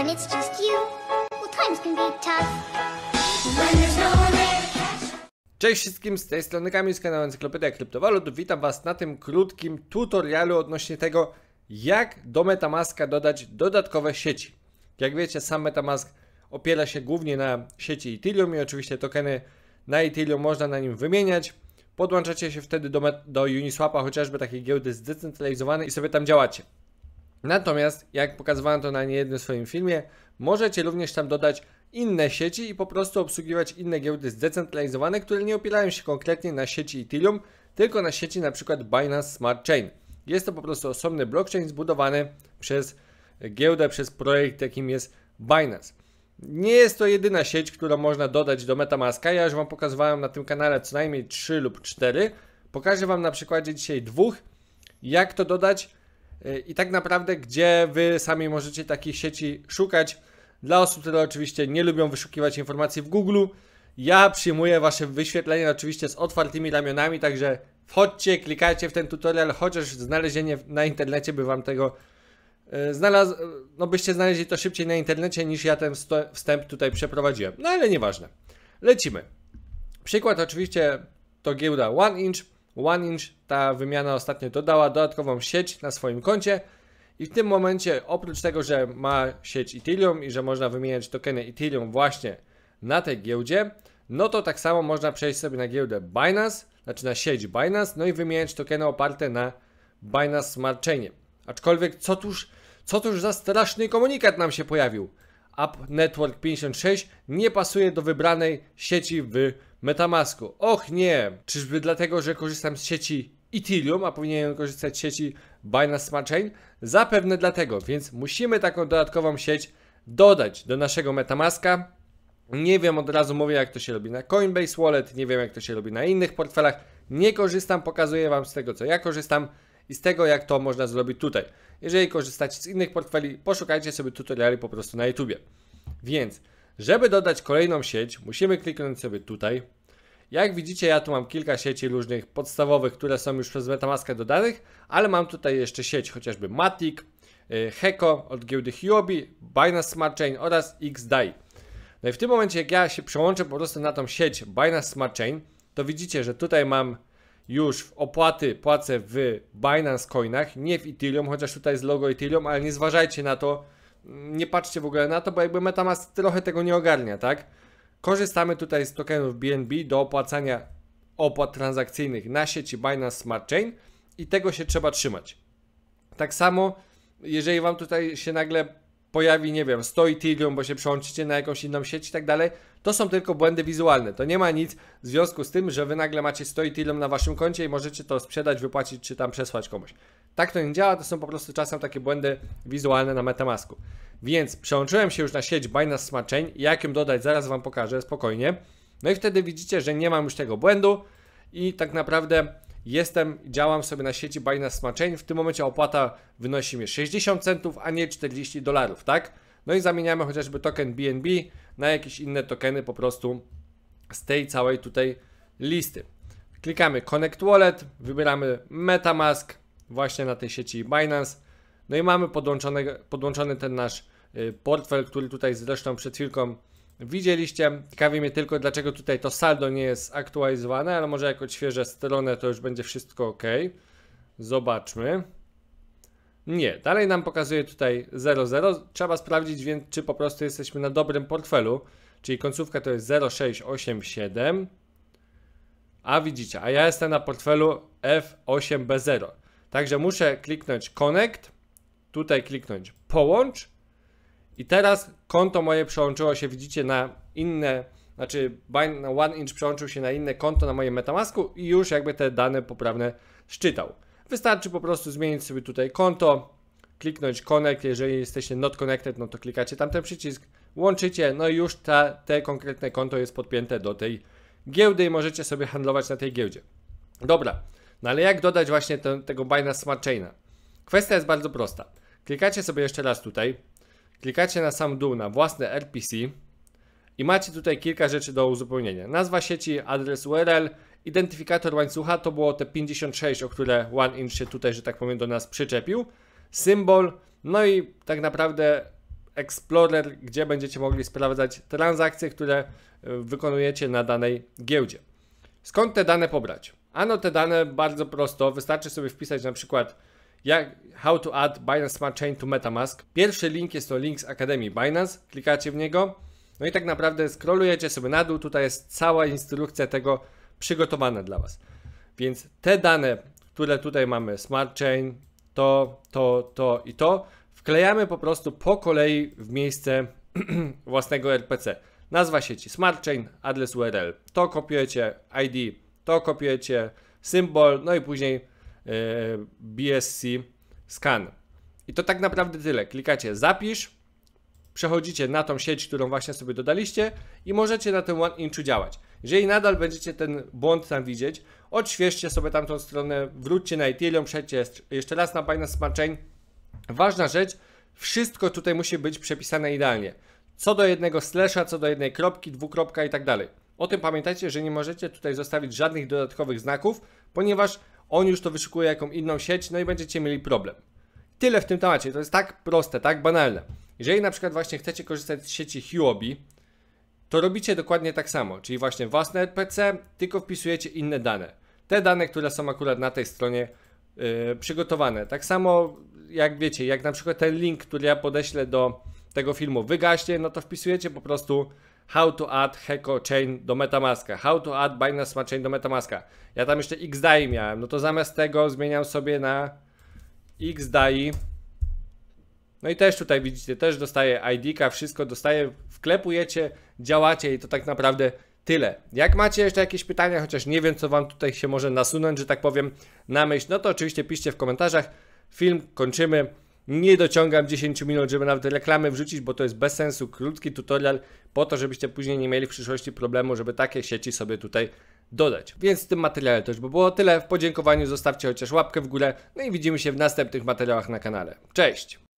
when it's just you. Well, times can be tough when there's no one Cześć wszystkim, z tej strony Kamil z kanału Encyklopedia Kryptowalut. Witam Was na tym krótkim tutorialu odnośnie tego, jak do Metamaska dodać dodatkowe sieci. Jak wiecie, sam Metamask opiera się głównie na sieci Ethereum i oczywiście tokeny na Ethereum można na nim wymieniać. Podłączacie się wtedy do, do Uniswapa, chociażby takiej giełdy zdecentralizowanej i sobie tam działacie. Natomiast, jak pokazywałem to na niejednym swoim filmie, możecie również tam dodać inne sieci i po prostu obsługiwać inne giełdy zdecentralizowane, które nie opierają się konkretnie na sieci Ethereum, tylko na sieci np. Binance Smart Chain. Jest to po prostu osobny blockchain zbudowany przez giełdę, przez projekt, jakim jest Binance. Nie jest to jedyna sieć, którą można dodać do Metamaska. Ja już Wam pokazywałem na tym kanale co najmniej 3 lub 4. Pokażę Wam na przykładzie dzisiaj dwóch, jak to dodać Y, I tak naprawdę, gdzie wy sami możecie takich sieci szukać. Dla osób, które oczywiście nie lubią wyszukiwać informacji w Google, ja przyjmuję wasze wyświetlenie, oczywiście z otwartymi ramionami, także wchodźcie, klikajcie w ten tutorial, chociaż znalezienie na internecie by wam tego y, znalazł, y, no byście znaleźli to szybciej na internecie niż ja ten wstęp tutaj przeprowadziłem. No ale nieważne. Lecimy. Przykład oczywiście to giełda One Inch. OneInch ta wymiana ostatnio dodała dodatkową sieć na swoim koncie i w tym momencie oprócz tego, że ma sieć Ethereum i że można wymieniać tokeny Ethereum właśnie na tej giełdzie, no to tak samo można przejść sobie na giełdę Binance, znaczy na sieć Binance, no i wymieniać tokeny oparte na Binance Smart Chainie. Aczkolwiek co tuż, co tuż za straszny komunikat nam się pojawił. App Network 56 nie pasuje do wybranej sieci w Metamasku. Och nie! Czyżby dlatego, że korzystam z sieci Ethereum, a powinienem korzystać z sieci Binance Smart Chain? Zapewne dlatego, więc musimy taką dodatkową sieć dodać do naszego Metamaska. Nie wiem, od razu mówię jak to się robi na Coinbase Wallet, nie wiem jak to się robi na innych portfelach. Nie korzystam, pokazuję Wam z tego co ja korzystam i z tego jak to można zrobić tutaj. Jeżeli korzystacie z innych portfeli, poszukajcie sobie tutoriali po prostu na YouTube. Więc, żeby dodać kolejną sieć, musimy kliknąć sobie tutaj, jak widzicie, ja tu mam kilka sieci różnych podstawowych, które są już przez Metamaskę dodanych, ale mam tutaj jeszcze sieć chociażby Matic, y, Heko od giełdy Huobi, Binance Smart Chain oraz XDAI. No i w tym momencie, jak ja się przełączę po prostu na tą sieć Binance Smart Chain, to widzicie, że tutaj mam już opłaty płacę w Binance Coinach, nie w Ethereum, chociaż tutaj jest logo Ethereum, ale nie zważajcie na to, nie patrzcie w ogóle na to, bo jakby Metamask trochę tego nie ogarnia, tak? Korzystamy tutaj z tokenów BNB do opłacania opłat transakcyjnych na sieci Binance Smart Chain i tego się trzeba trzymać. Tak samo, jeżeli Wam tutaj się nagle pojawi, nie wiem, 100 Ethereum, bo się przełączycie na jakąś inną sieć i tak dalej, to są tylko błędy wizualne. To nie ma nic w związku z tym, że Wy nagle macie 100 Ethereum na Waszym koncie i możecie to sprzedać, wypłacić czy tam przesłać komuś. Tak to nie działa, to są po prostu czasem takie błędy wizualne na Metamasku. Więc przełączyłem się już na sieć Binance Smart Chain. Jak ją dodać, zaraz Wam pokażę, spokojnie. No i wtedy widzicie, że nie mam już tego błędu i tak naprawdę jestem, działam sobie na sieci Binance Smart Chain. W tym momencie opłata wynosi mi 60 centów, a nie 40 dolarów, tak? No i zamieniamy chociażby token BNB na jakieś inne tokeny po prostu z tej całej tutaj listy. Klikamy Connect Wallet, wybieramy MetaMask, właśnie na tej sieci Binance. No i mamy podłączony, podłączony ten nasz y, portfel, który tutaj zresztą przed chwilką widzieliście. Ciekawi mnie tylko, dlaczego tutaj to saldo nie jest aktualizowane, ale może jako świeże stronę, to już będzie wszystko ok. Zobaczmy. Nie, dalej nam pokazuje tutaj 00. Trzeba sprawdzić więc, czy po prostu jesteśmy na dobrym portfelu, czyli końcówka to jest 0687. A widzicie, a ja jestem na portfelu F8B0. Także muszę kliknąć Connect, tutaj kliknąć Połącz i teraz konto moje przełączyło się, widzicie, na inne, znaczy One Inch przełączył się na inne konto na moim MetaMasku i już jakby te dane poprawne szczytał. Wystarczy po prostu zmienić sobie tutaj konto, kliknąć Connect, jeżeli jesteście not connected, no to klikacie tamten przycisk, łączycie, no i już ta, te konkretne konto jest podpięte do tej giełdy i możecie sobie handlować na tej giełdzie. Dobra, no ale jak dodać właśnie ten, tego Binance Smart Chaina? Kwestia jest bardzo prosta. Klikacie sobie jeszcze raz tutaj, klikacie na sam dół na własne RPC i macie tutaj kilka rzeczy do uzupełnienia. Nazwa sieci, adres URL, identyfikator łańcucha, to było te 56, o które OneInch się tutaj, że tak powiem, do nas przyczepił, symbol, no i tak naprawdę Explorer, gdzie będziecie mogli sprawdzać transakcje, które e, wykonujecie na danej giełdzie. Skąd te dane pobrać? Ano te dane bardzo prosto, wystarczy sobie wpisać na przykład jak how to add Binance Smart Chain to MetaMask. Pierwszy link jest to link z Akademii Binance, klikacie w niego. No i tak naprawdę scrollujecie sobie na dół, tutaj jest cała instrukcja tego przygotowana dla Was. Więc te dane, które tutaj mamy, Smart Chain, to, to, to i to, wklejamy po prostu po kolei w miejsce własnego RPC. Nazwa sieci Smart Chain, adres URL. To kopiujecie ID to kopiujecie symbol, no i później e, BSC scan. I to tak naprawdę tyle. Klikacie zapisz, przechodzicie na tą sieć, którą właśnie sobie dodaliście i możecie na tym one inchu działać. Jeżeli nadal będziecie ten błąd tam widzieć, odświeżcie sobie tamtą stronę, wróćcie na Ethereum, przejdźcie jeszcze raz na Binance Smart Chain. Ważna rzecz, wszystko tutaj musi być przepisane idealnie. Co do jednego slasha, co do jednej kropki, dwukropka i tak dalej. O tym pamiętajcie, że nie możecie tutaj zostawić żadnych dodatkowych znaków, ponieważ on już to wyszukuje jaką inną sieć, no i będziecie mieli problem. Tyle w tym temacie, to jest tak proste, tak banalne. Jeżeli na przykład właśnie chcecie korzystać z sieci Huobi, to robicie dokładnie tak samo, czyli właśnie własne RPC, tylko wpisujecie inne dane. Te dane, które są akurat na tej stronie yy, przygotowane. Tak samo jak wiecie, jak na przykład ten link, który ja podeślę do tego filmu wygaśnie, no to wpisujecie po prostu How to add Heko Chain do Metamaska, How to add Binance Smart Chain do Metamaska. Ja tam jeszcze XDAI miałem, no to zamiast tego zmieniam sobie na XDAI. No i też tutaj widzicie, też dostaję ID-ka, wszystko dostaję, wklepujecie, działacie i to tak naprawdę tyle. Jak macie jeszcze jakieś pytania, chociaż nie wiem co wam tutaj się może nasunąć, że tak powiem, na myśl, no to oczywiście piszcie w komentarzach. Film kończymy. Nie dociągam 10 minut, żeby nawet reklamy wrzucić, bo to jest bez sensu. Krótki tutorial po to, żebyście później nie mieli w przyszłości problemu, żeby takie sieci sobie tutaj dodać. Więc w tym materiale już, by było tyle. W podziękowaniu zostawcie chociaż łapkę w górę. No i widzimy się w następnych materiałach na kanale. Cześć!